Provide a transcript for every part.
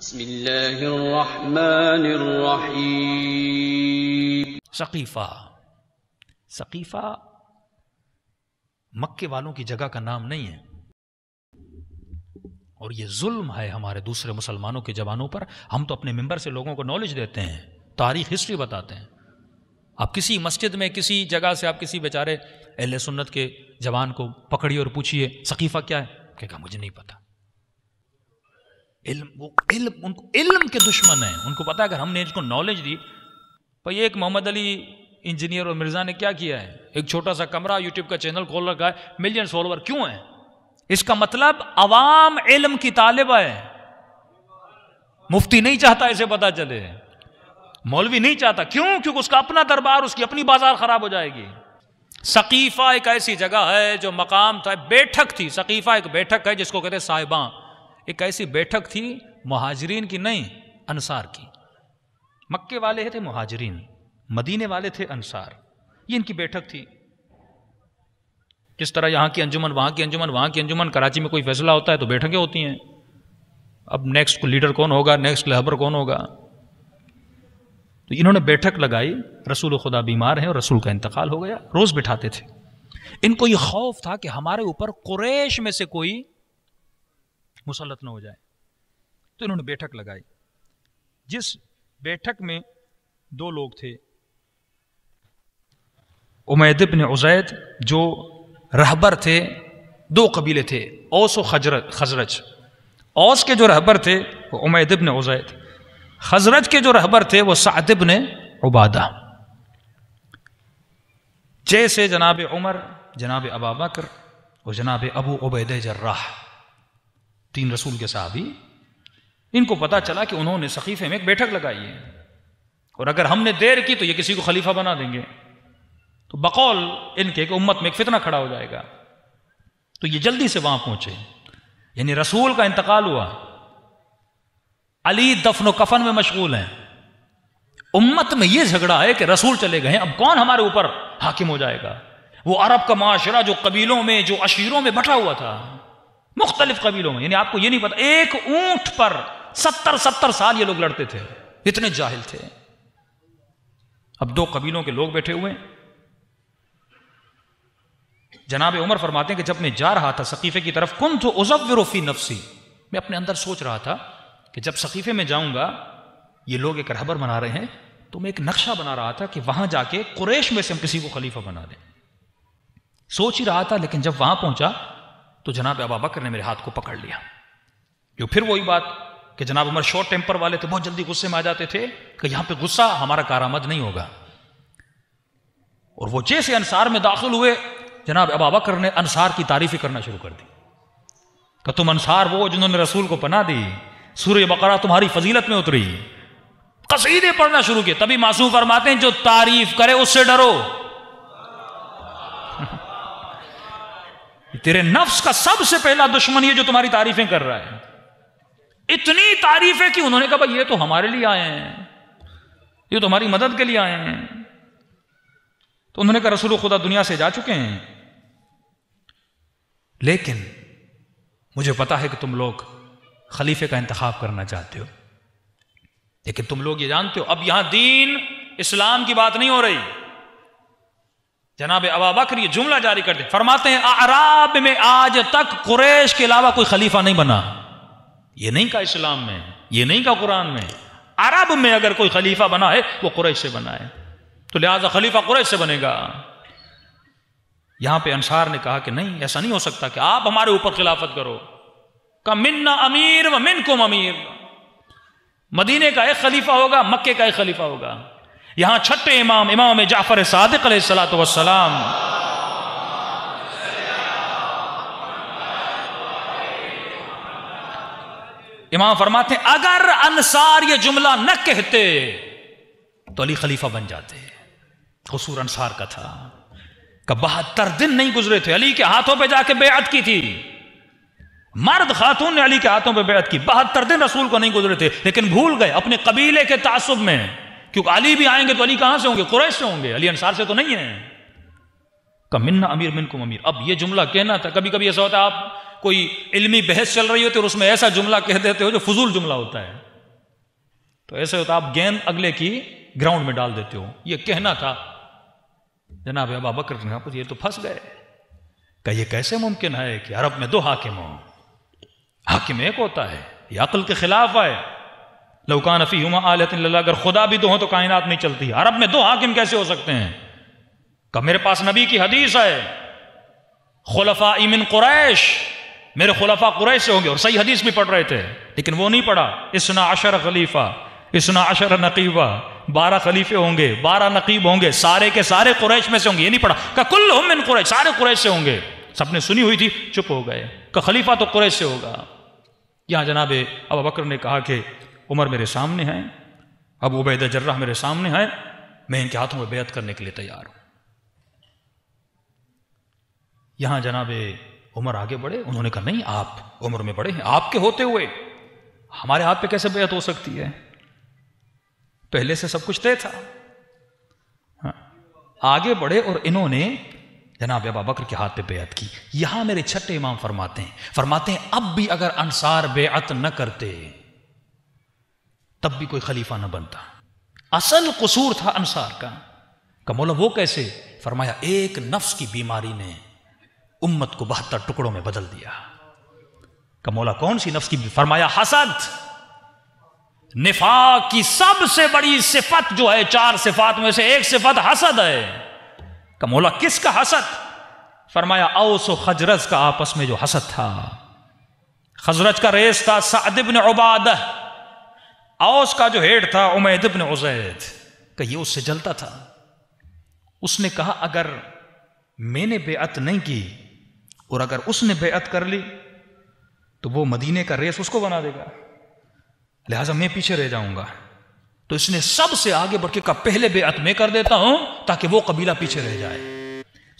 بسم الله मक्के वालों की जगह का नाम नहीं है और ये जुल्म है हमारे दूसरे मुसलमानों के जवानों पर हम तो अपने मेंबर से लोगों को नॉलेज देते हैं तारीख हिस्ट्री बताते हैं आप किसी मस्जिद में किसी जगह से आप किसी बेचारे अहल सुन्नत के जवान को पकड़िए और पूछिए सकीफ़ा क्या है कहेगा मुझे नहीं पता इल्म वो इल्म उनको इल्म के दुश्मन हैं उनको पता अगर हमने इसको नॉलेज दी भाई एक मोहम्मद अली इंजीनियर और मिर्ज़ा ने क्या किया है एक छोटा सा कमरा यूट्यूब का चैनल खोल रखा है मिलियन फॉलोअर क्यों है इसका मतलब अवाम इल्म की तालिबा है मुफ्ती नहीं चाहता इसे पता चले मौलवी नहीं चाहता क्यों क्योंकि उसका अपना दरबार उसकी अपनी बाजार खराब हो जाएगी सकीफ़ा एक ऐसी जगह है जो मकाम था बैठक थी सकीफ़ा एक बैठक है जिसको कहते हैं साहिबा एक ऐसी बैठक थी महाजरीन की नहीं अनसार की मक्के वाले थे महाजरीन मदीने वाले थे अनसार ये इनकी बैठक थी जिस तरह यहाँ की अंजुमन वहाँ की अंजुमन वहाँ की अंजुमन कराची में कोई फैसला होता है तो बैठकें होती हैं अब नेक्स्ट लीडर कौन होगा नेक्स्ट लहबर कौन होगा तो इन्होंने बैठक लगाई रसूल खुदा बीमार हैं और रसूल का इंतकाल हो गया रोज़ बिठाते थे इनको ये खौफ था कि हमारे ऊपर कुरेश में से कोई मुसलत न हो जाए तो इन्होंने बैठक लगाई जिस बैठक में दो लोग थे उमैद बिन उजैद जो रहबर थे दो कबीले थे औस और खजरज ओस के जो रहबर थे वो उमैद बिन उजैद खजरज के जो रहबर थे वो सादिब ने उबादा जैसे जनाब उमर जनाब अबाबकर और जनाब अबू उबैद जर्राह तीन रसूल के साहबी इनको पता चला कि उन्होंने सकीफे में एक बैठक लगाई है और अगर हमने देर की तो ये किसी को खलीफा बना देंगे तो बकौल इनके उम्मत में एक फितना खड़ा हो जाएगा तो ये जल्दी से वहां पहुंचे यानी रसूल का इंतकाल हुआ अली दफन कफन में मशगूल हैं उम्मत में यह झगड़ा है कि रसूल चले गए अब कौन हमारे ऊपर हाकिम हो जाएगा वो अरब का माशरा जो कबीलों में जो अशीरों में बटा हुआ था मुख्तलिफ कबीलों में यानी आपको ये नहीं पता एक ऊंट पर सत्तर सत्तर साल ये लोग लड़ते थे इतने जाहिल थे अब दो कबीलों के लोग बैठे हुए जनाब उमर फरमाते हैं कि जब मैं जा रहा था सकीफे की तरफ कुन तो उजवरफी नफसी मैं अपने अंदर सोच रहा था कि जब सकीफे में जाऊंगा ये लोग एक रहबर बना रहे हैं तो मैं एक नक्शा बना रहा था कि वहां जाके कुरेश में से हम किसी को खलीफा बना दें सोच ही रहा था लेकिन जब वहां पहुंचा तो जनाब अबा बकर ने मेरे हाथ को पकड़ लिया जो फिर वही बात कि जनाब उमर शॉर्ट टेम्पर वाले थे तो बहुत जल्दी गुस्से में आ जाते थे कि यहां पे गुस्सा हमारा कारामद नहीं होगा और वो जैसे अनसार में दाखिल हुए जनाब अबा बकर ने अनसार की तारीफें करना शुरू कर दी कि तुम अनसार वो जिन्होंने रसूल को पना दी सूर्य बकरा तुम्हारी फजीलत में उतरी कसीदे पढ़ना शुरू किए तभी मासूम फरमाते हैं जो तारीफ करे उससे डरो तेरे नफ्स का सबसे पहला दुश्मन ये जो तुम्हारी तारीफें कर रहा है इतनी तारीफें कि उन्होंने कहा भाई ये तो हमारे लिए आए हैं ये तो हमारी मदद के लिए आए हैं तो उन्होंने कहा रसूल खुदा दुनिया से जा चुके हैं लेकिन मुझे पता है कि तुम लोग खलीफे का इंतखाब करना चाहते हो लेकिन तुम लोग ये जानते हो अब यहां दीन इस्लाम की बात नहीं हो रही जनाब अबा बकर ये जुमला जारी करते फरमाते हैं अराब में आज तक कुरेश के अलावा कोई खलीफा नहीं बना ये नहीं कहा इस्लाम में ये नहीं कहा कुरान में अरब में अगर कोई खलीफा बना है वो कुरैश से बना है तो लिहाजा खलीफा कुरैश से बनेगा यहां पे अंसार ने कहा कि नहीं ऐसा नहीं हो सकता कि आप हमारे ऊपर खिलाफत करो का मिन्ना अमीर व मिन कुम अमीर मदीने का एक खलीफा होगा मक्के का एक खलीफा होगा यहां छठे इमाम इमाम जाफर सादिक सलाम वसलाम इमाम फरमाते अगर अनसार ये जुमला न कहते तो अली खलीफा बन जाते कसूर अनसार का था कब बहत्तर दिन नहीं गुजरे थे अली के हाथों पे जाके बेअत की थी मर्द खातून ने अली के हाथों पे बेअत की बहत्तर दिन रसूल को नहीं गुजरे थे लेकिन भूल गए अपने कबीले के तासुब में क्योंकि अली भी आएंगे तो अली कहां से होंगे कुरैश से होंगे अली अंसार से तो नहीं है कमिन्ना अमीर मिनकुम अमीर अब ये जुमला कहना था कभी कभी ऐसा होता है आप कोई इल्मी बहस चल रही होती है और उसमें ऐसा जुमला कह देते हो जो फजूल जुमला होता है तो ऐसे होता आप गेंद अगले की ग्राउंड में डाल देते हो ये कहना था जनाब अबा बकर ये तो फंस गए का ये कैसे मुमकिन है कि अरब में दो हाकिम हो हाकिम एक होता है ये अकल के खिलाफ आए लौकान अफ़ी हुमा आलत अगर खुदा भी दो तो हो तो कायनात नहीं चलती अरब में दो हाकिम कैसे हो सकते हैं कब मेरे पास नबी की हदीस है खुलफा इमिन कुरैश मेरे खुलफा कुरैश से होंगे और सही हदीस भी पढ़ रहे थे लेकिन वो नहीं पढ़ा इसना अशर खलीफा इसना अशर नकीबा बारह खलीफे होंगे बारह नकीब होंगे सारे के सारे कुरैश में से होंगे ये नहीं पढ़ा का कुल मिन कुरैश सारे कुरैश से होंगे सबने सुनी हुई थी चुप हो गए का खलीफा तो कुरैश से होगा यहाँ जनाब अब बकर ने कहा कि उमर मेरे सामने हैं अब उबैद जर्रा मेरे सामने हैं मैं इनके हाथों में बेत करने के लिए तैयार हूं यहां जनाब उमर आगे बढ़े उन्होंने कहा नहीं आप उम्र में बड़े हैं आपके होते हुए हमारे हाथ पे कैसे बेत हो सकती है पहले से सब कुछ तय था हाँ। आगे बढ़े और इन्होंने जनाब अबा बकर के हाथ पे बेहद की यहां मेरे छठे इमाम फरमाते हैं फरमाते हैं अब भी अगर अंसार बेअत न करते तब भी कोई खलीफा ना बनता असल कसूर था अनसार का कमोला वो कैसे फरमाया एक नफ्स की बीमारी ने उम्मत को बहत्तर टुकड़ों में बदल दिया कमोला कौन सी नफ्स की फरमाया हसद निफाक की सबसे बड़ी सिफत जो है चार सिफात में से एक सिफत हसद है कमोला किसका हसद फरमाया औस खजरज का आपस में जो हसद था खजरज का रेस था सादिब ने उबाद औस का जो हेड था उमैद इब्न उजैद का ये उससे जलता था उसने कहा अगर मैंने बेअत नहीं की और अगर उसने बेअत कर ली तो वो मदीने का रेस उसको बना देगा लिहाजा मैं पीछे रह जाऊंगा तो इसने सबसे आगे बढ़ के कहा पहले बेअत मैं कर देता हूं ताकि वो कबीला पीछे रह जाए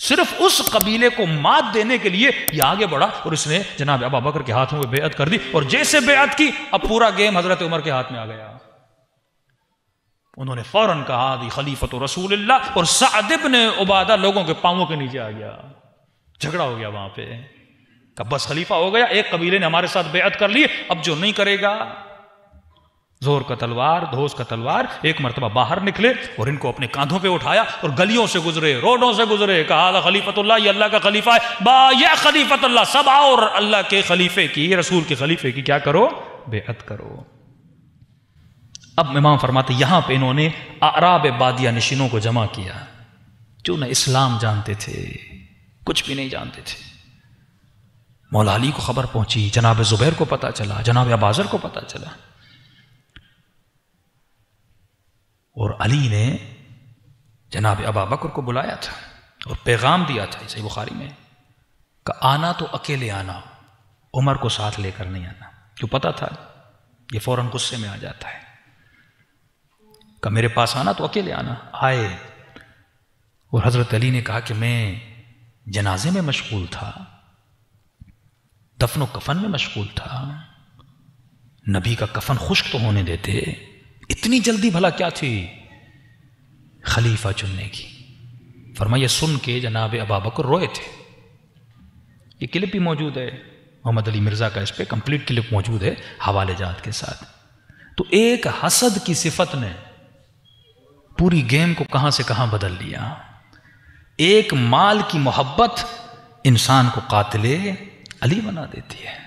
सिर्फ उस कबीले को मात देने के लिए यह आगे बढ़ा और इसने जनाब अबा बकर के हाथों में बेअत कर दी और जैसे बेअत की अब पूरा गेम हजरत उमर के हाथ में आ गया उन्होंने फौरन कहा दी खलीफत रसूल और सादिब ने उबादा लोगों के पांवों के नीचे आ गया झगड़ा हो गया वहां पर कब बस खलीफा हो गया एक कबीले ने हमारे साथ बेअत कर ली अब जो नहीं करेगा जोर का तलवार धोस का तलवार एक मरतबा बाहर निकले और इनको अपने कांधों पे उठाया और गलियों से गुजरे रोडों से गुजरे कहा खलीफतुल्लाह ये अल्लाह का खलीफा है बा यह सब आओ और अल्लाह के खलीफे की रसूल के खलीफे की क्या करो बेहद करो अब इमाम फरमाते यहां पे इन्होंने आराब बादिया नशीनों को जमा किया जो ना इस्लाम जानते थे कुछ भी नहीं जानते थे मौला अली को खबर पहुंची जनाब जुबैर को पता चला जनाब अबाजर को पता चला और अली ने जनाब अबा बकर को बुलाया था और पैगाम दिया था इसे बुखारी में का आना तो अकेले आना उमर को साथ लेकर नहीं आना क्यों पता था ये फौरन गुस्से में आ जाता है का मेरे पास आना तो अकेले आना आए और हज़रत अली ने कहा कि मैं जनाजे में मशगूल था दफन कफन में मशगूल था नबी का कफन खुश्क तो होने देते इतनी जल्दी भला क्या थी खलीफा चुनने की फरमाइए सुन के जनाब अबा बकर रोए थे ये क्लिप भी मौजूद है मोहम्मद अली मिर्ज़ा का इस पर कंप्लीट क्लिप मौजूद है हवाले जात के साथ तो एक हसद की सिफत ने पूरी गेम को कहां से कहां बदल लिया एक माल की मोहब्बत इंसान को कातले अली बना देती है